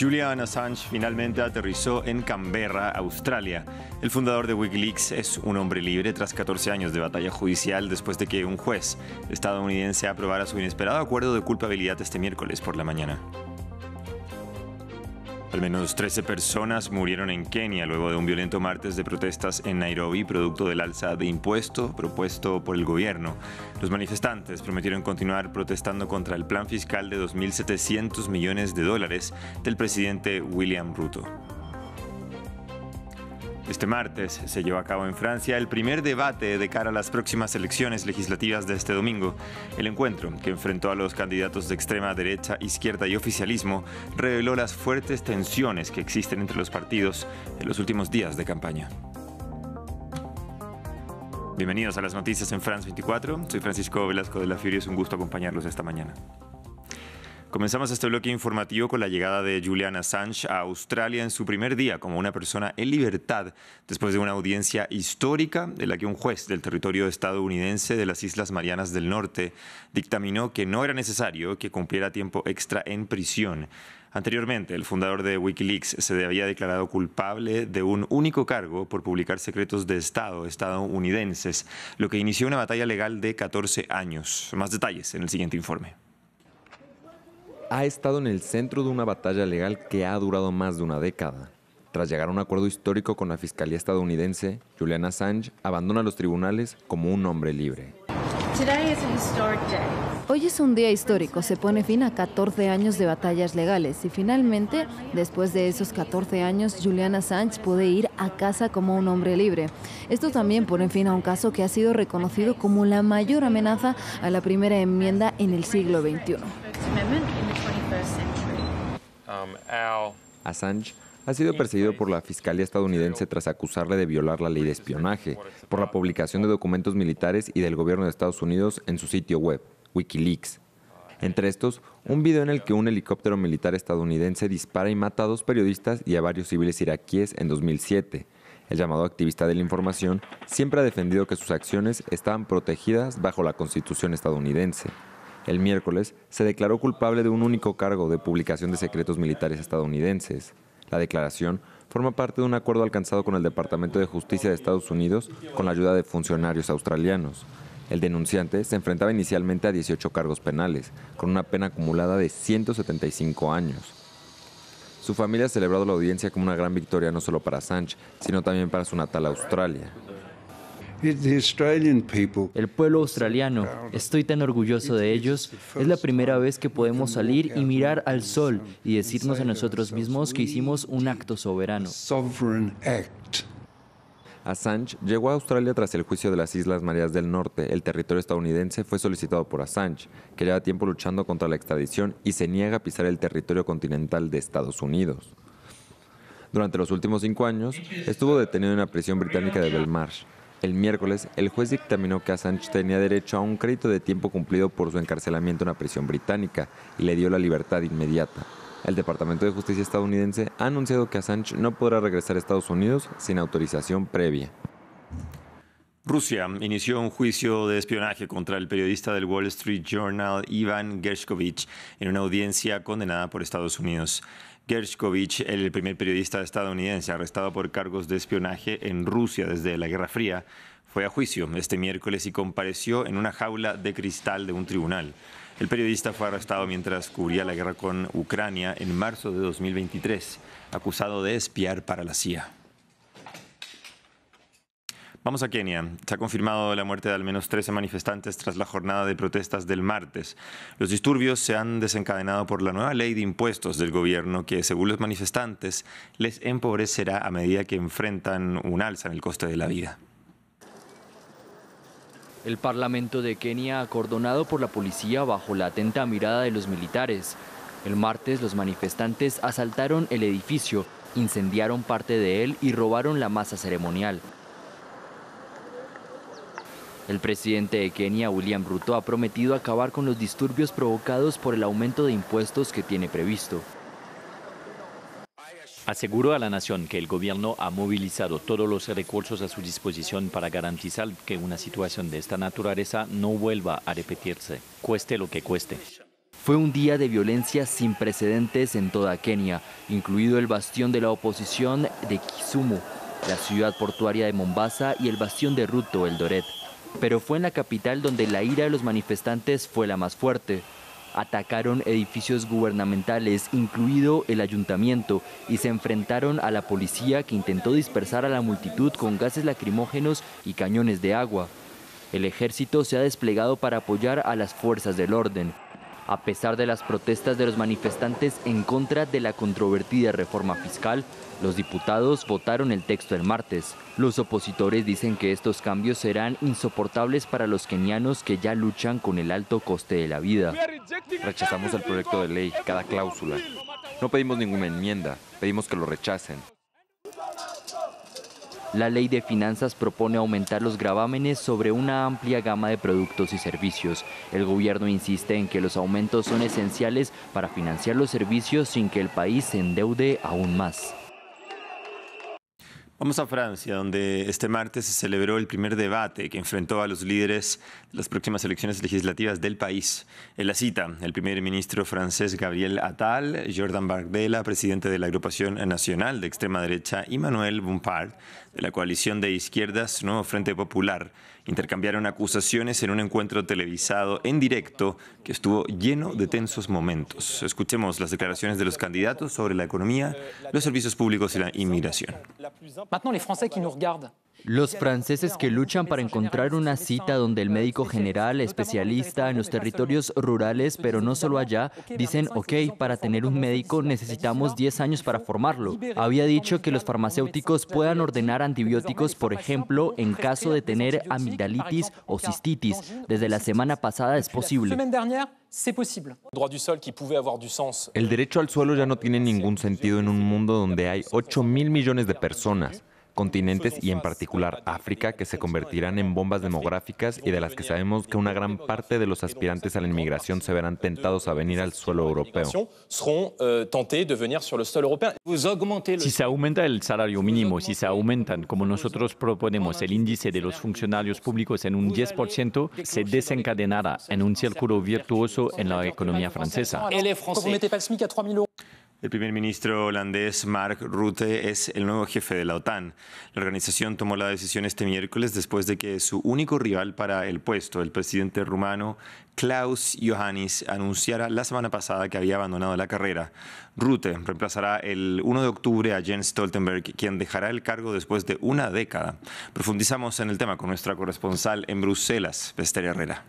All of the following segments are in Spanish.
Julian Assange finalmente aterrizó en Canberra, Australia. El fundador de Wikileaks es un hombre libre tras 14 años de batalla judicial después de que un juez estadounidense aprobara su inesperado acuerdo de culpabilidad este miércoles por la mañana. Al menos 13 personas murieron en Kenia luego de un violento martes de protestas en Nairobi producto del alza de impuesto propuesto por el gobierno. Los manifestantes prometieron continuar protestando contra el plan fiscal de 2.700 millones de dólares del presidente William Ruto. Este martes se llevó a cabo en Francia el primer debate de cara a las próximas elecciones legislativas de este domingo. El encuentro, que enfrentó a los candidatos de extrema derecha, izquierda y oficialismo, reveló las fuertes tensiones que existen entre los partidos en los últimos días de campaña. Bienvenidos a las noticias en France 24. Soy Francisco Velasco de la Furia. Es un gusto acompañarlos esta mañana. Comenzamos este bloque informativo con la llegada de Julian Assange a Australia en su primer día como una persona en libertad, después de una audiencia histórica en la que un juez del territorio estadounidense de las Islas Marianas del Norte dictaminó que no era necesario que cumpliera tiempo extra en prisión. Anteriormente, el fundador de Wikileaks se había declarado culpable de un único cargo por publicar secretos de Estado estadounidenses, lo que inició una batalla legal de 14 años. Más detalles en el siguiente informe ha estado en el centro de una batalla legal que ha durado más de una década. Tras llegar a un acuerdo histórico con la Fiscalía estadounidense, Juliana Assange abandona los tribunales como un hombre libre. Hoy es un día histórico, se pone fin a 14 años de batallas legales y finalmente, después de esos 14 años, Juliana Assange puede ir a casa como un hombre libre. Esto también pone fin a un caso que ha sido reconocido como la mayor amenaza a la primera enmienda en el siglo XXI. Um, Assange ha sido perseguido por la Fiscalía estadounidense tras acusarle de violar la ley de espionaje, por la publicación de documentos militares y del gobierno de Estados Unidos en su sitio web, Wikileaks. Entre estos, un video en el que un helicóptero militar estadounidense dispara y mata a dos periodistas y a varios civiles iraquíes en 2007. El llamado activista de la información siempre ha defendido que sus acciones estaban protegidas bajo la Constitución estadounidense el miércoles, se declaró culpable de un único cargo de publicación de secretos militares estadounidenses. La declaración forma parte de un acuerdo alcanzado con el Departamento de Justicia de Estados Unidos con la ayuda de funcionarios australianos. El denunciante se enfrentaba inicialmente a 18 cargos penales, con una pena acumulada de 175 años. Su familia ha celebrado la audiencia como una gran victoria no solo para Sánchez, sino también para su natal Australia. El pueblo australiano, estoy tan orgulloso de ellos, es la primera vez que podemos salir y mirar al sol y decirnos a nosotros mismos que hicimos un acto soberano. Assange llegó a Australia tras el juicio de las Islas Marías del Norte. El territorio estadounidense fue solicitado por Assange, que lleva tiempo luchando contra la extradición y se niega a pisar el territorio continental de Estados Unidos. Durante los últimos cinco años, estuvo detenido en la prisión británica de Belmarsh, el miércoles, el juez dictaminó que Assange tenía derecho a un crédito de tiempo cumplido por su encarcelamiento en una prisión británica y le dio la libertad inmediata. El Departamento de Justicia estadounidense ha anunciado que Assange no podrá regresar a Estados Unidos sin autorización previa. Rusia inició un juicio de espionaje contra el periodista del Wall Street Journal Ivan Gershkovich en una audiencia condenada por Estados Unidos. Gershkovich, el primer periodista estadounidense arrestado por cargos de espionaje en Rusia desde la Guerra Fría, fue a juicio este miércoles y compareció en una jaula de cristal de un tribunal. El periodista fue arrestado mientras cubría la guerra con Ucrania en marzo de 2023, acusado de espiar para la CIA. Vamos a Kenia. Se ha confirmado la muerte de al menos 13 manifestantes tras la jornada de protestas del martes. Los disturbios se han desencadenado por la nueva ley de impuestos del gobierno que, según los manifestantes, les empobrecerá a medida que enfrentan un alza en el coste de la vida. El Parlamento de Kenia acordonado por la policía bajo la atenta mirada de los militares. El martes los manifestantes asaltaron el edificio, incendiaron parte de él y robaron la masa ceremonial. El presidente de Kenia, William Ruto, ha prometido acabar con los disturbios provocados por el aumento de impuestos que tiene previsto. Aseguró a la nación que el gobierno ha movilizado todos los recursos a su disposición para garantizar que una situación de esta naturaleza no vuelva a repetirse, cueste lo que cueste. Fue un día de violencia sin precedentes en toda Kenia, incluido el bastión de la oposición de Kisumu, la ciudad portuaria de Mombasa y el bastión de Ruto, el Doret pero fue en la capital donde la ira de los manifestantes fue la más fuerte. Atacaron edificios gubernamentales, incluido el ayuntamiento, y se enfrentaron a la policía que intentó dispersar a la multitud con gases lacrimógenos y cañones de agua. El ejército se ha desplegado para apoyar a las fuerzas del orden. A pesar de las protestas de los manifestantes en contra de la controvertida reforma fiscal, los diputados votaron el texto el martes. Los opositores dicen que estos cambios serán insoportables para los kenianos que ya luchan con el alto coste de la vida. Rechazamos el proyecto de ley, cada cláusula. No pedimos ninguna enmienda, pedimos que lo rechacen. La ley de finanzas propone aumentar los gravámenes sobre una amplia gama de productos y servicios. El gobierno insiste en que los aumentos son esenciales para financiar los servicios sin que el país se endeude aún más. Vamos a Francia, donde este martes se celebró el primer debate que enfrentó a los líderes de las próximas elecciones legislativas del país. En la cita, el primer ministro francés Gabriel Attal, Jordan Bardella, presidente de la agrupación nacional de extrema derecha, y Manuel Bompard, de la coalición de izquierdas Nuevo Frente Popular, intercambiaron acusaciones en un encuentro televisado en directo que estuvo lleno de tensos momentos. Escuchemos las declaraciones de los candidatos sobre la economía, los servicios públicos y la inmigración. Los franceses que luchan para encontrar una cita donde el médico general, especialista en los territorios rurales, pero no solo allá, dicen, ok, para tener un médico necesitamos 10 años para formarlo. Había dicho que los farmacéuticos puedan ordenar antibióticos, por ejemplo, en caso de tener amigdalitis o cistitis. Desde la semana pasada es posible. El derecho al suelo ya no tiene ningún sentido en un mundo donde hay 8 mil millones de personas continentes y en particular África que se convertirán en bombas demográficas y de las que sabemos que una gran parte de los aspirantes a la inmigración se verán tentados a venir al suelo europeo. Si se aumenta el salario mínimo, si se aumentan, como nosotros proponemos, el índice de los funcionarios públicos en un 10%, se desencadenará en un círculo virtuoso en la economía francesa. El primer ministro holandés Mark Rutte es el nuevo jefe de la OTAN. La organización tomó la decisión este miércoles después de que su único rival para el puesto, el presidente rumano Klaus Johannes, anunciara la semana pasada que había abandonado la carrera. Rutte reemplazará el 1 de octubre a Jens Stoltenberg, quien dejará el cargo después de una década. Profundizamos en el tema con nuestra corresponsal en Bruselas, Pester Herrera.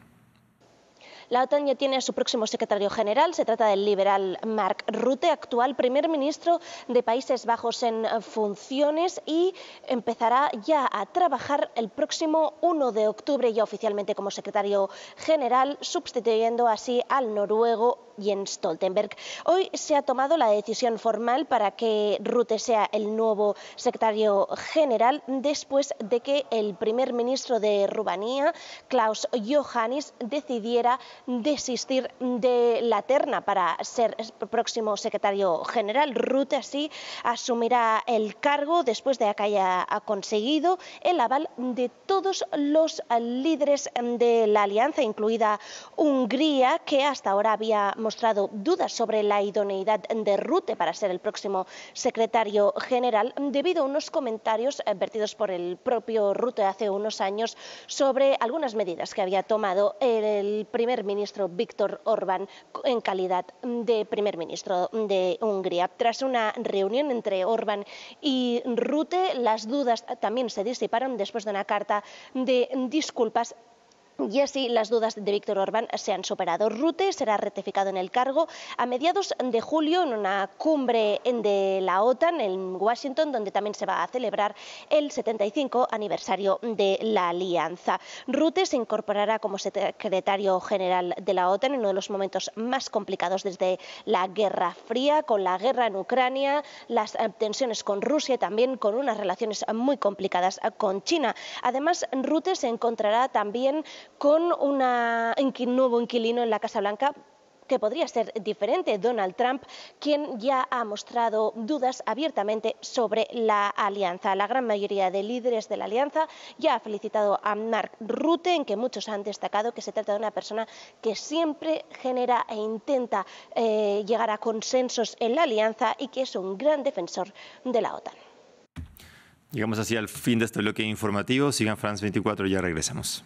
La OTAN ya tiene a su próximo secretario general. Se trata del liberal Mark Rutte, actual primer ministro de Países Bajos en funciones y empezará ya a trabajar el próximo 1 de octubre ya oficialmente como secretario general, sustituyendo así al noruego Jens Stoltenberg. Hoy se ha tomado la decisión formal para que Rutte sea el nuevo secretario general después de que el primer ministro de Rumanía, Klaus Johannis, decidiera desistir de la terna para ser próximo secretario general. Rute así asumirá el cargo después de que haya conseguido el aval de todos los líderes de la alianza, incluida Hungría, que hasta ahora había mostrado dudas sobre la idoneidad de Rute para ser el próximo secretario general debido a unos comentarios vertidos por el propio Rute hace unos años sobre algunas medidas que había tomado el primer ministro Víctor Orbán en calidad de primer ministro de Hungría. Tras una reunión entre Orbán y Rute, las dudas también se disiparon después de una carta de disculpas y así las dudas de Víctor Orbán se han superado. Rute será rectificado en el cargo a mediados de julio en una cumbre de la OTAN en Washington, donde también se va a celebrar el 75 aniversario de la alianza. Rute se incorporará como secretario general de la OTAN en uno de los momentos más complicados desde la Guerra Fría, con la guerra en Ucrania, las tensiones con Rusia y también con unas relaciones muy complicadas con China. Además, Rute se encontrará también con un nuevo inquilino en la Casa Blanca que podría ser diferente, Donald Trump, quien ya ha mostrado dudas abiertamente sobre la alianza. La gran mayoría de líderes de la alianza ya ha felicitado a Mark Rutte, en que muchos han destacado que se trata de una persona que siempre genera e intenta eh, llegar a consensos en la alianza y que es un gran defensor de la OTAN. Llegamos así al fin de este bloque informativo. Sigan France 24, ya regresamos.